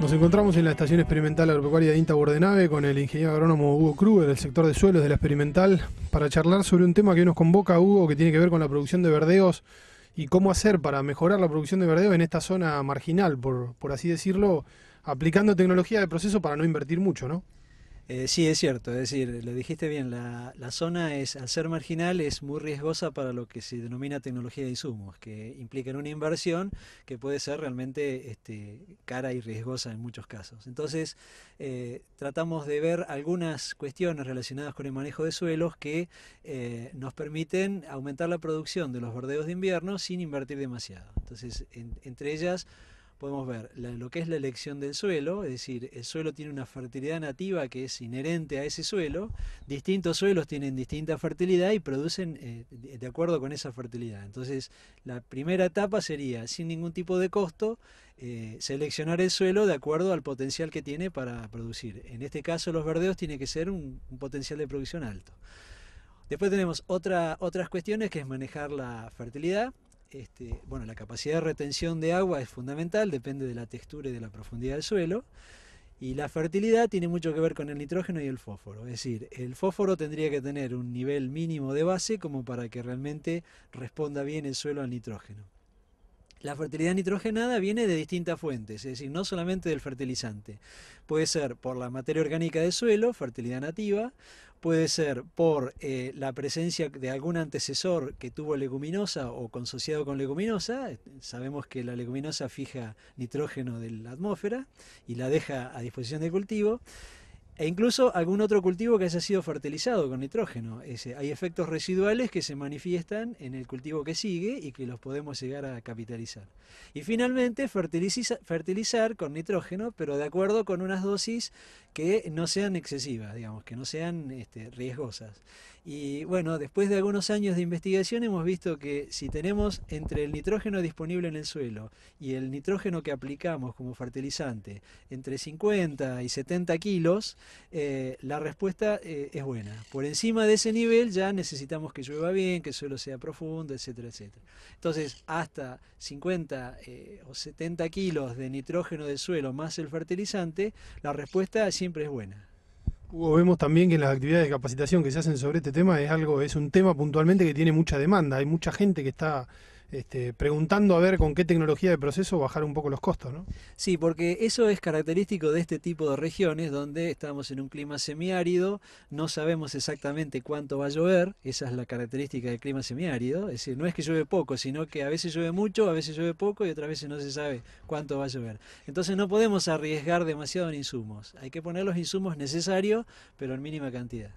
Nos encontramos en la Estación Experimental Agropecuaria de Inta Bordenave con el ingeniero agrónomo Hugo Kruger del sector de suelos de la Experimental para charlar sobre un tema que nos convoca, Hugo, que tiene que ver con la producción de verdeos y cómo hacer para mejorar la producción de verdeos en esta zona marginal, por, por así decirlo, aplicando tecnología de proceso para no invertir mucho, ¿no? Eh, sí, es cierto, es decir, lo dijiste bien, la, zona es, al ser marginal, es muy riesgosa para lo que se denomina tecnología de insumos, que implica una inversión que puede ser realmente este, cara y riesgosa en muchos casos. Entonces, eh, tratamos de ver algunas cuestiones relacionadas con el manejo de suelos que eh, nos permiten aumentar la producción de los bordeos de invierno sin invertir demasiado. Entonces, entre ellas podemos ver lo que es la elección del suelo, es decir, el suelo tiene una fertilidad nativa que es inherente a ese suelo, distintos suelos tienen distinta fertilidad y producen eh, de acuerdo con esa fertilidad. Entonces, la primera etapa sería, sin ningún tipo de costo, eh, seleccionar el suelo de acuerdo al potencial que tiene para producir. En este caso, los verdeos tiene que ser un, potencial de producción alto. Después tenemos otra, otras cuestiones que es manejar la fertilidad, este, bueno, la capacidad de retención de agua es fundamental, depende de la textura y de la profundidad del suelo. Y la fertilidad tiene mucho que ver con el nitrógeno y el fósforo. Es decir, el fósforo tendría que tener un nivel mínimo de base como para que realmente responda bien el suelo al nitrógeno. La fertilidad nitrogenada viene de distintas fuentes, es decir, no solamente del fertilizante. Puede ser por la materia orgánica del suelo, fertilidad nativa, puede ser por eh, la presencia de algún antecesor que tuvo leguminosa o consociado con leguminosa. Sabemos que la leguminosa fija nitrógeno de la atmósfera y la deja a disposición del cultivo. E incluso algún otro cultivo que haya sido fertilizado con nitrógeno. hay efectos residuales que se manifiestan en el cultivo que sigue y que los podemos llegar a capitalizar. Y finalmente, fertilizar, con nitrógeno, pero de acuerdo con unas dosis que no sean excesivas, digamos, que no sean este, riesgosas. Y bueno, después de algunos años de investigación hemos visto que si tenemos entre el nitrógeno disponible en el suelo y el nitrógeno que aplicamos como fertilizante entre 50 y 70 kilos, eh, la respuesta eh, es buena. Por encima de ese nivel ya necesitamos que llueva bien, que el suelo sea profundo, etcétera, etcétera. Entonces, hasta 50 eh, o 70 kilos de nitrógeno del suelo más el fertilizante, la respuesta siempre es buena. Hugo, vemos también que las actividades de capacitación que se hacen sobre este tema es algo, es un tema puntualmente que tiene mucha demanda. Hay mucha gente que está este, preguntando a ver con qué tecnología de proceso bajar un poco los costos, ¿no? Sí, porque eso es característico de este tipo de regiones donde estamos en un clima semiárido, no sabemos exactamente cuánto va a llover, esa es la característica del clima semiárido, es decir, no es que llueve poco, sino que a veces llueve mucho, a veces llueve poco y otras veces no se sabe cuánto va a llover. Entonces no podemos arriesgar demasiado en insumos, hay que poner los insumos necesarios, pero en mínima cantidad.